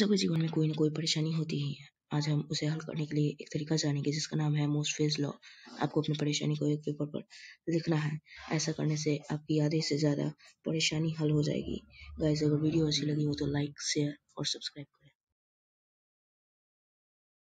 सबके जीवन में कोई ना कोई परेशानी होती ही है आज हम उसे हल करने के लिए एक तरीका जानेंगे जिसका नाम है मोस्ट फेज लॉ आपको अपनी परेशानी को एक पेपर पर लिखना है ऐसा करने से आपकी आधे से ज़्यादा परेशानी हल हो जाएगी गाइस अगर वीडियो अच्छी लगी हो तो लाइक शेयर और सब्सक्राइब करें